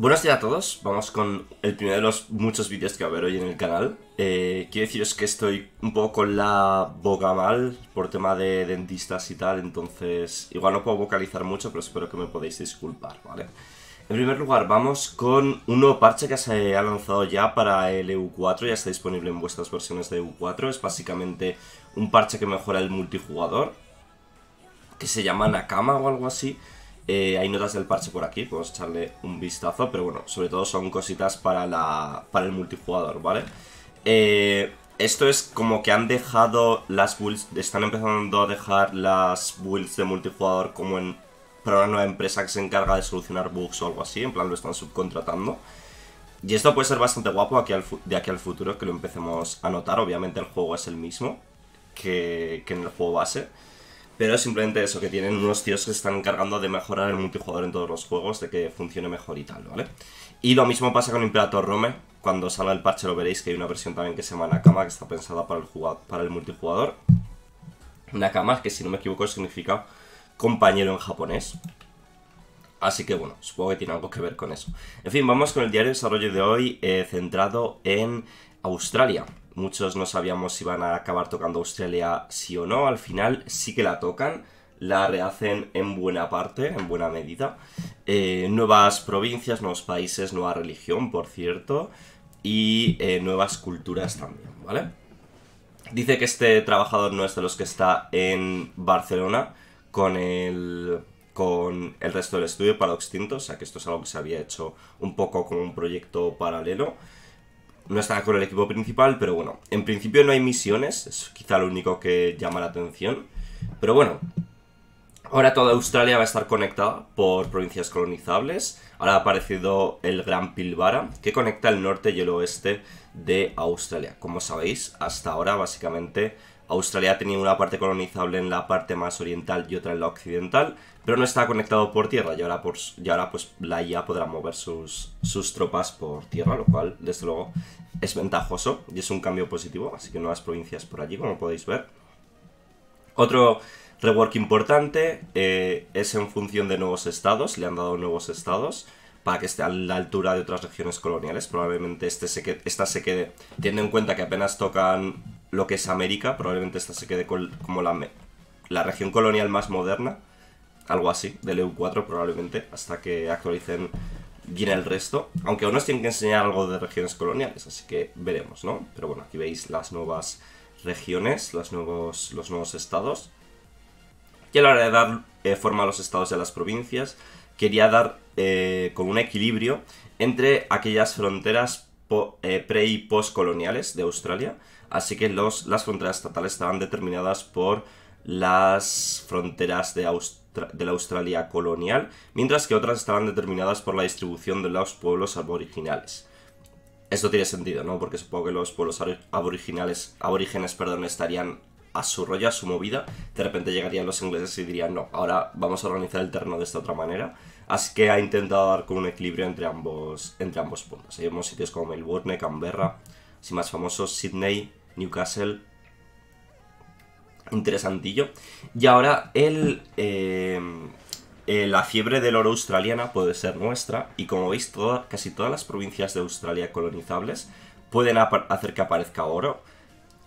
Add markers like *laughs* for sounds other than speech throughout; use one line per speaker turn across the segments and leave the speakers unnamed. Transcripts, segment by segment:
Buenos días a todos, vamos con el primero de los muchos vídeos que va a haber hoy en el canal. Eh, quiero deciros que estoy un poco con la boca mal por tema de dentistas y tal, entonces igual no puedo vocalizar mucho, pero espero que me podáis disculpar, ¿vale? En primer lugar, vamos con un nuevo parche que se ha lanzado ya para el EU4, ya está disponible en vuestras versiones de EU4, es básicamente un parche que mejora el multijugador, que se llama Nakama o algo así, eh, hay notas del parche por aquí, podemos echarle un vistazo, pero bueno, sobre todo son cositas para, la, para el multijugador, ¿vale? Eh, esto es como que han dejado las builds, están empezando a dejar las builds de multijugador como en para una nueva empresa que se encarga de solucionar bugs o algo así, en plan lo están subcontratando. Y esto puede ser bastante guapo aquí de aquí al futuro que lo empecemos a notar, obviamente el juego es el mismo que, que en el juego base. Pero es simplemente eso, que tienen unos tíos que están encargando de mejorar el multijugador en todos los juegos, de que funcione mejor y tal, ¿vale? Y lo mismo pasa con Imperator Rome. Cuando salga el parche lo veréis que hay una versión también que se llama Nakama, que está pensada para el, para el multijugador. Nakama, que si no me equivoco significa compañero en japonés. Así que bueno, supongo que tiene algo que ver con eso. En fin, vamos con el diario de desarrollo de hoy eh, centrado en Australia. Muchos no sabíamos si van a acabar tocando Australia sí o no. Al final sí que la tocan, la rehacen en buena parte, en buena medida. Eh, nuevas provincias, nuevos países, nueva religión, por cierto, y eh, nuevas culturas también, ¿vale? Dice que este trabajador no es de los que está en Barcelona con el, con el resto del estudio para Extinto, o sea que esto es algo que se había hecho un poco como un proyecto paralelo no está con el equipo principal, pero bueno, en principio no hay misiones, es quizá lo único que llama la atención. Pero bueno, ahora toda Australia va a estar conectada por provincias colonizables. Ahora ha aparecido el Gran Pilbara, que conecta el norte y el oeste de Australia. Como sabéis, hasta ahora básicamente Australia tenido una parte colonizable en la parte más oriental y otra en la occidental, pero no está conectado por tierra y ahora, ahora pues la IA podrá mover sus, sus tropas por tierra, lo cual desde luego es ventajoso y es un cambio positivo, así que nuevas provincias por allí, como podéis ver. Otro rework importante eh, es en función de nuevos estados, le han dado nuevos estados para que esté a la altura de otras regiones coloniales. Probablemente este esta se quede, teniendo en cuenta que apenas tocan lo que es América, probablemente esta se quede como la, la región colonial más moderna, algo así, del EU4 probablemente, hasta que actualicen bien el resto, aunque aún nos tienen que enseñar algo de regiones coloniales, así que veremos, ¿no? Pero bueno, aquí veis las nuevas regiones, los nuevos, los nuevos estados. Y a la hora de dar forma a los estados y a las provincias, quería dar eh, con un equilibrio entre aquellas fronteras eh, pre y postcoloniales de Australia, así que los, las fronteras estatales estaban determinadas por las fronteras de, de la Australia colonial, mientras que otras estaban determinadas por la distribución de los pueblos aboriginales. Esto tiene sentido, ¿no? Porque supongo que los pueblos aborígenes perdón, estarían a su rollo, a su movida. De repente llegarían los ingleses y dirían, no, ahora vamos a organizar el terreno de esta otra manera. Así que ha intentado dar con un equilibrio entre ambos, entre ambos puntos. Hay sitios como Melbourne, Canberra, más famosos, Sydney, Newcastle. Interesantillo. Y ahora el, eh, eh, la fiebre del oro australiana puede ser nuestra y como veis casi todas las provincias de Australia colonizables pueden hacer que aparezca oro.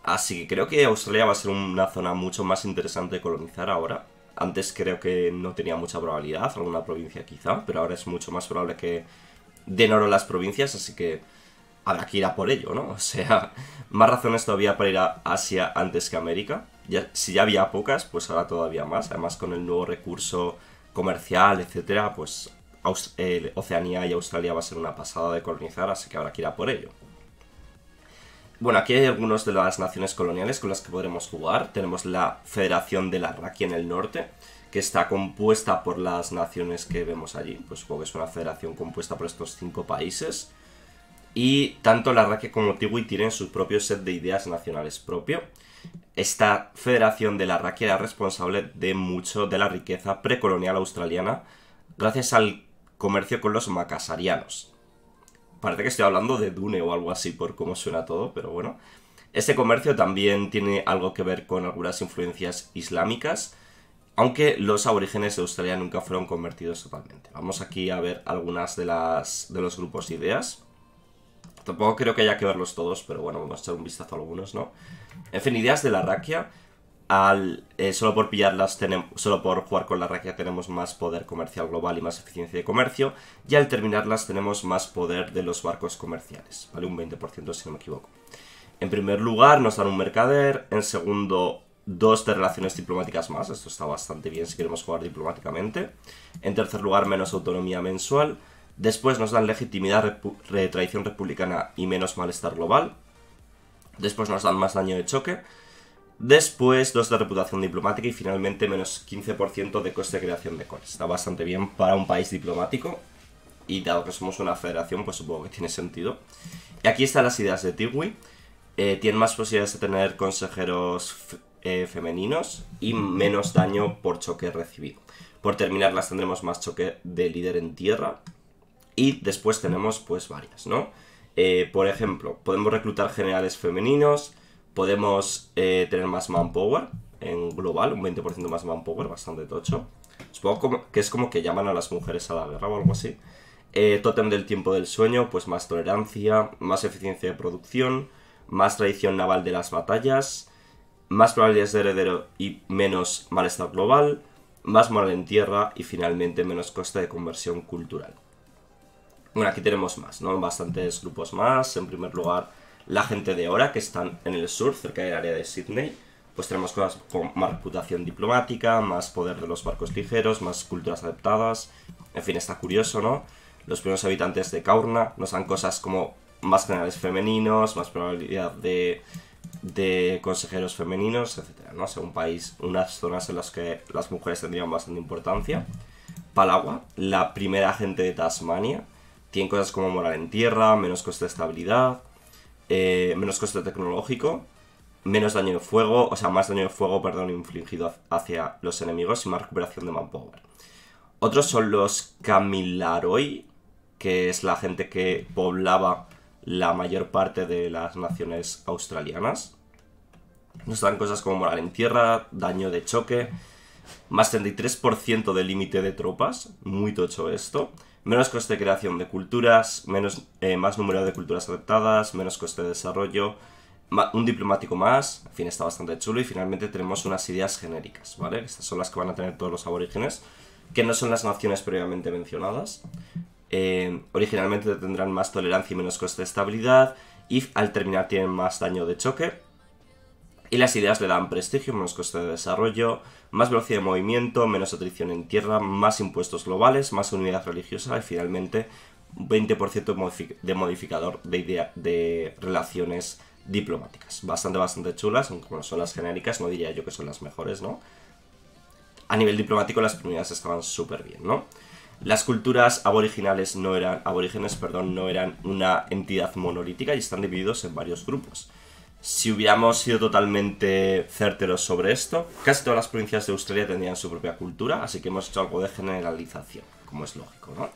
Así que creo que Australia va a ser una zona mucho más interesante de colonizar ahora. Antes creo que no tenía mucha probabilidad, alguna provincia quizá, pero ahora es mucho más probable que den oro las provincias, así que habrá que ir a por ello, ¿no? O sea, *laughs* más razones todavía para ir a Asia antes que América. si ya había pocas, pues ahora todavía más. Además, con el nuevo recurso comercial, etcétera, pues Oceanía y Australia va a ser una pasada de colonizar, así que habrá que ir a por ello. Bueno, aquí hay algunas de las naciones coloniales con las que podremos jugar. Tenemos la Federación de la Raki en el norte, que está compuesta por las naciones que vemos allí. Pues supongo que es una federación compuesta por estos cinco países. Y tanto la Raque como Tiwi tienen su propio set de ideas nacionales propio. Esta federación de la raque era responsable de mucho de la riqueza precolonial australiana gracias al comercio con los macasarianos. Parece que estoy hablando de Dune o algo así por cómo suena todo, pero bueno. Este comercio también tiene algo que ver con algunas influencias islámicas, aunque los aborígenes de Australia nunca fueron convertidos totalmente. Vamos aquí a ver algunas de de los grupos de ideas. Tampoco creo que haya que verlos todos, pero bueno, vamos a echar un vistazo a algunos, ¿no? En fin, ideas de la raquia. Al, eh, solo por pillarlas solo por jugar con la raquia tenemos más poder comercial global y más eficiencia de comercio, y al terminarlas tenemos más poder de los barcos comerciales, ¿vale? Un 20% si no me equivoco. En primer lugar nos dan un mercader, en segundo dos de relaciones diplomáticas más, esto está bastante bien si queremos jugar diplomáticamente. En tercer lugar menos autonomía mensual, Después nos dan legitimidad, de traición republicana y menos malestar global. Después nos dan más daño de choque. Después dos de reputación diplomática y finalmente menos 15% de coste de creación de cores. Está bastante bien para un país diplomático. Y dado que somos una federación, pues supongo que tiene sentido. Y aquí están las ideas de Tiwi. Eh, tienen más posibilidades de tener consejeros eh, femeninos y menos daño por choque recibido. Por terminar, las tendremos más choque de líder en tierra, y después tenemos pues varias, ¿no? Eh, por ejemplo, podemos reclutar generales femeninos, podemos eh, tener más manpower en global, un 20% más manpower, bastante tocho. Supongo que es como que llaman a las mujeres a la guerra o algo así. Eh, Totem del tiempo del sueño, pues más tolerancia, más eficiencia de producción, más tradición naval de las batallas, más probabilidades de heredero y menos malestar global, más moral en tierra y finalmente menos coste de conversión cultural. Bueno, aquí tenemos más, ¿no? Bastantes grupos más. En primer lugar, la gente de ahora que están en el sur, cerca del área de Sydney. Pues tenemos cosas con más reputación diplomática, más poder de los barcos ligeros, más culturas adaptadas. En fin, está curioso, ¿no? Los primeros habitantes de Kaurna nos dan cosas como más generales femeninos, más probabilidad de, consejeros femeninos, etc. ¿no? un país, unas zonas en las que las mujeres tendrían bastante importancia. Palawa, la primera gente de Tasmania, tienen cosas como morar en tierra, menos coste de estabilidad, eh, menos coste tecnológico, menos daño de fuego, o sea, más daño de fuego, perdón, infligido hacia los enemigos y más recuperación de manpower. Otros son los Kamilaroi, que es la gente que poblaba la mayor parte de las naciones australianas. Nos dan cosas como morar en tierra, daño de choque, más 33% de límite de tropas, muy tocho esto menos coste de creación de culturas, menos, eh, más número de culturas adaptadas, menos coste de desarrollo, un diplomático más, en fin, está bastante chulo y finalmente tenemos unas ideas genéricas, ¿vale? Estas son las que van a tener todos los aborígenes, que no son las naciones previamente mencionadas. Eh, originalmente tendrán más tolerancia y menos coste de estabilidad y al terminar tienen más daño de choque y las ideas le dan prestigio, menos coste de desarrollo, más velocidad de movimiento, menos atrición en tierra, más impuestos globales, más unidad religiosa y finalmente 20% de modificador de, idea, de relaciones diplomáticas. Bastante, bastante chulas, aunque no son las genéricas, no diría yo que son las mejores, ¿no? A nivel diplomático las primeras estaban súper bien, ¿no? Las culturas aborigenes no eran, aborígenes perdón, no eran una entidad monolítica y están divididos en varios grupos si hubiéramos sido totalmente certeros sobre esto, casi todas las provincias de Australia tendrían su propia cultura, así que hemos hecho algo de generalización, como es lógico, ¿no?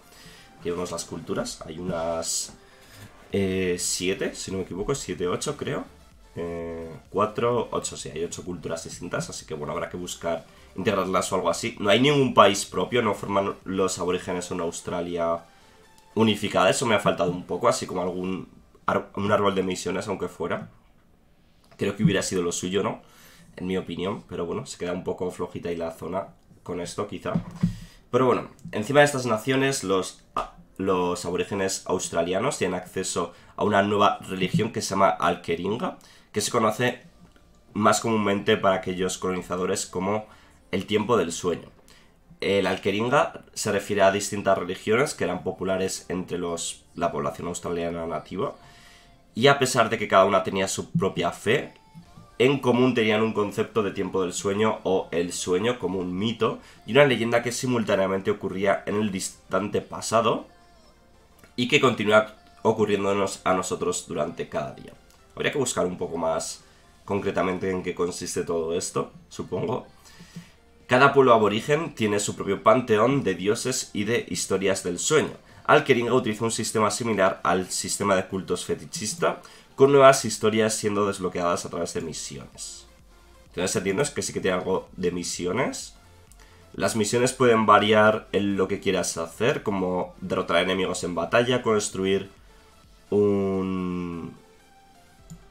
Aquí vemos las culturas, hay unas 7, eh, si no me equivoco, 7, 8 creo. 4, eh, 8, sí, hay 8 culturas distintas, así que bueno, habrá que buscar integrarlas o algo así. No hay ningún país propio, no forman los aborígenes una Australia unificada, eso me ha faltado un poco, así como algún un árbol de misiones, aunque fuera. Creo que hubiera sido lo suyo, ¿no? En mi opinión, pero bueno, se queda un poco flojita ahí la zona con esto, quizá. Pero bueno, encima de estas naciones, los, aborígenes australianos tienen acceso a una nueva religión que se llama Alqueringa, que se conoce más comúnmente para aquellos colonizadores como el tiempo del sueño. El Alqueringa se refiere a distintas religiones que eran populares entre los, la población australiana nativa, y a pesar de que cada una tenía su propia fe, en común tenían un concepto de tiempo del sueño o el sueño como un mito y una leyenda que simultáneamente ocurría en el distante pasado y que continúa ocurriéndonos a nosotros durante cada día. Habría que buscar un poco más concretamente en qué consiste todo esto, supongo. Cada pueblo aborigen tiene su propio panteón de dioses y de historias del sueño. Alkeringa utiliza un sistema similar al sistema de cultos fetichista, con nuevas historias siendo desbloqueadas a través de misiones. Entonces Es que sí que tiene algo de misiones. Las misiones pueden variar en lo que quieras hacer, como derrotar enemigos en batalla, construir un,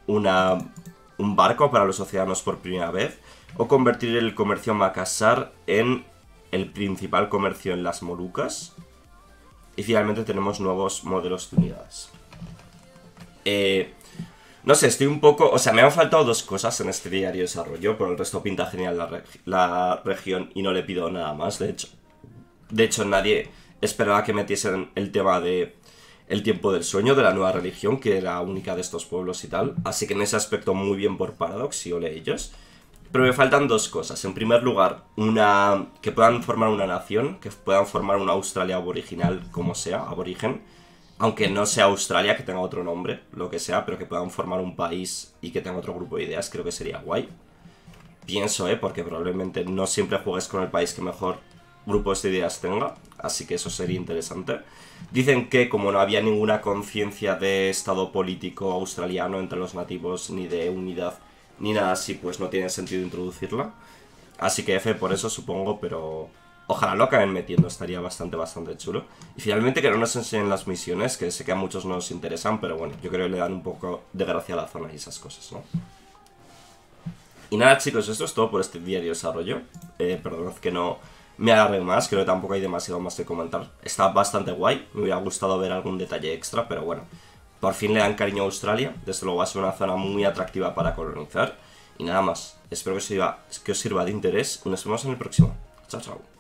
un barco para los océanos por primera vez, o convertir el comercio macasar en el principal comercio en las Molucas. Y finalmente tenemos nuevos modelos de unidades. Eh, no sé, estoy un poco... O sea, me han faltado dos cosas en este diario de desarrollo, por el resto pinta genial la, región y no le pido nada más, de hecho. De hecho, nadie esperaba que metiesen el tema de el tiempo del sueño de la nueva religión, que era única de estos pueblos y tal. Así que en ese aspecto muy bien por paradoxio y ellos. Pero me faltan dos cosas. En primer lugar, una que puedan formar una nación, que puedan formar una Australia aboriginal, como sea, aborigen. Aunque no sea Australia, que tenga otro nombre, lo que sea, pero que puedan formar un país y que tenga otro grupo de ideas, creo que sería guay. Pienso, ¿eh? Porque probablemente no siempre juegues con el país que mejor grupos de ideas tenga, así que eso sería interesante. Dicen que como no había ninguna conciencia de estado político australiano entre los nativos ni de unidad ni nada así, pues no tiene sentido introducirla. Así que F por eso supongo, pero ojalá lo acaben metiendo, estaría bastante, bastante chulo. Y finalmente que no nos enseñen las misiones, que sé que a muchos no nos interesan, pero bueno, yo creo que le dan un poco de gracia a la zona y esas cosas, ¿no? Y nada chicos, esto es todo por este diario desarrollo. Eh, perdonad que no me agarre más, creo que tampoco hay demasiado más que comentar. Está bastante guay, me hubiera gustado ver algún detalle extra, pero bueno... Por fin le dan cariño a Australia, desde luego va a ser una zona muy atractiva para colonizar. Y nada más, espero que os sirva, que os sirva de interés nos vemos en el próximo. Chao, chao.